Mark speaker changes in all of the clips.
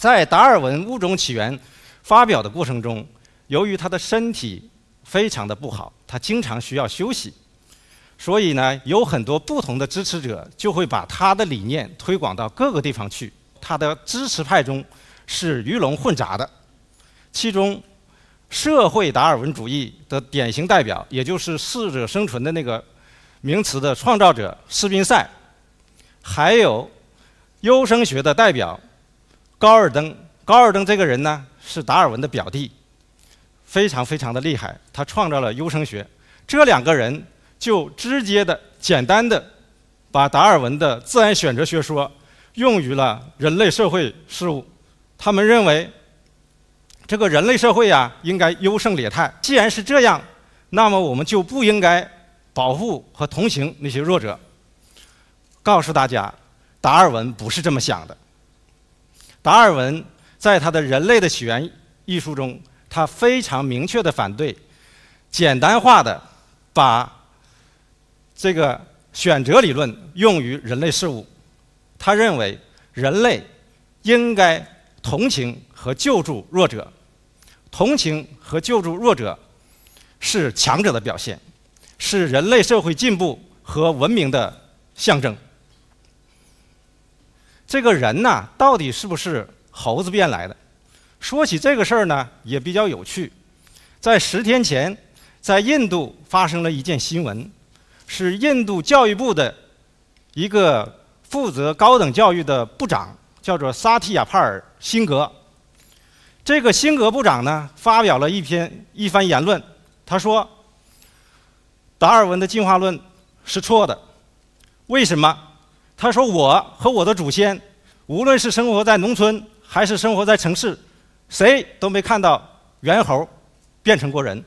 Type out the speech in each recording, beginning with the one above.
Speaker 1: 在达尔文《物种起源》发表的过程中，由于他的身体非常的不好，他经常需要休息，所以呢，有很多不同的支持者就会把他的理念推广到各个地方去。他的支持派中是鱼龙混杂的，其中社会达尔文主义的典型代表，也就是“适者生存”的那个名词的创造者斯宾塞，还有优生学的代表。高尔登，高尔登这个人呢是达尔文的表弟，非常非常的厉害。他创造了优生学。这两个人就直接的、简单的，把达尔文的自然选择学说用于了人类社会事务。他们认为，这个人类社会呀应该优胜劣汰。既然是这样，那么我们就不应该保护和同情那些弱者。告诉大家，达尔文不是这么想的。达尔文在他的人类的起源一书中，他非常明确的反对简单化的把这个选择理论用于人类事物。他认为，人类应该同情和救助弱者，同情和救助弱者是强者的表现，是人类社会进步和文明的象征。这个人呢，到底是不是猴子变来的？说起这个事儿呢，也比较有趣。在十天前，在印度发生了一件新闻，是印度教育部的一个负责高等教育的部长，叫做萨提亚帕尔·辛格。这个辛格部长呢，发表了一篇一番言论，他说：“达尔文的进化论是错的，为什么？”他说：“我和我的祖先，无论是生活在农村还是生活在城市，谁都没看到猿猴变成过人。”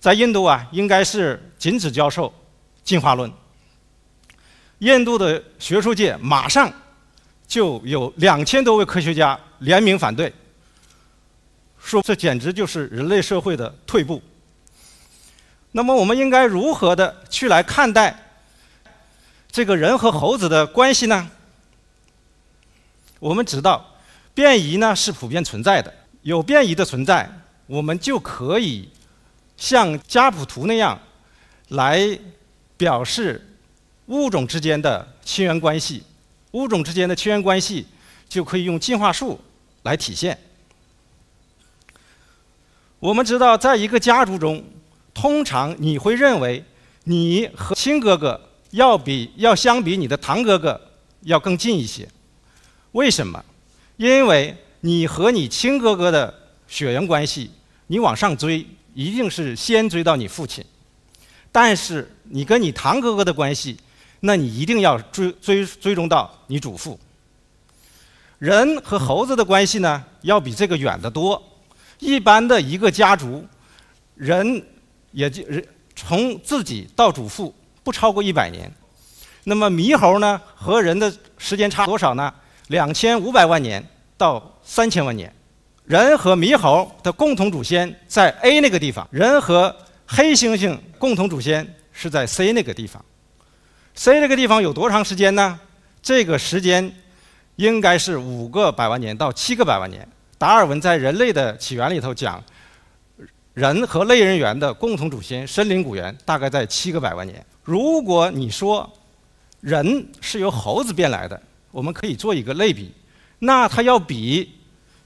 Speaker 1: 在印度啊，应该是禁止教授进化论。印度的学术界马上就有两千多位科学家联名反对，说这简直就是人类社会的退步。那么，我们应该如何的去来看待？这个人和猴子的关系呢？我们知道，变异呢是普遍存在的。有变异的存在，我们就可以像家谱图那样来表示物种之间的亲缘关系。物种之间的亲缘关系就可以用进化树来体现。我们知道，在一个家族中，通常你会认为你和亲哥哥。要比要相比你的堂哥哥要更近一些，为什么？因为你和你亲哥哥的血缘关系，你往上追一定是先追到你父亲，但是你跟你堂哥哥的关系，那你一定要追追追踪到你祖父。人和猴子的关系呢，要比这个远得多。一般的，一个家族，人也就人从自己到祖父。不超过一百年，那么猕猴呢和人的时间差多少呢？两千五百万年到三千万年。人和猕猴的共同祖先在 A 那个地方，人和黑猩猩共同祖先是在 C 那个地方。C 这个地方有多长时间呢？这个时间应该是五个百万年到七个百万年。达尔文在《人类的起源》里头讲。人和类人猿的共同祖先森林古猿大概在七个百万年。如果你说，人是由猴子变来的，我们可以做一个类比，那它要比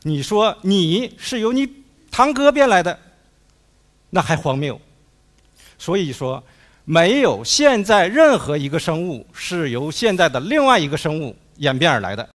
Speaker 1: 你说你是由你堂哥变来的，那还荒谬。所以说，没有现在任何一个生物是由现在的另外一个生物演变而来的。